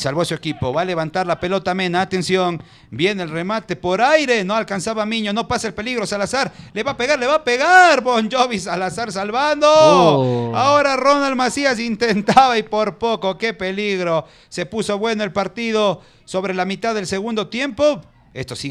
Salvó su equipo. Va a levantar la pelota Mena. Atención. Viene el remate por aire. No alcanzaba Miño. No pasa el peligro. Salazar. Le va a pegar. Le va a pegar. Bon Jovi. Salazar salvando. Oh. Ahora Ronald Macías intentaba y por poco. Qué peligro. Se puso bueno el partido sobre la mitad del segundo tiempo. Esto sí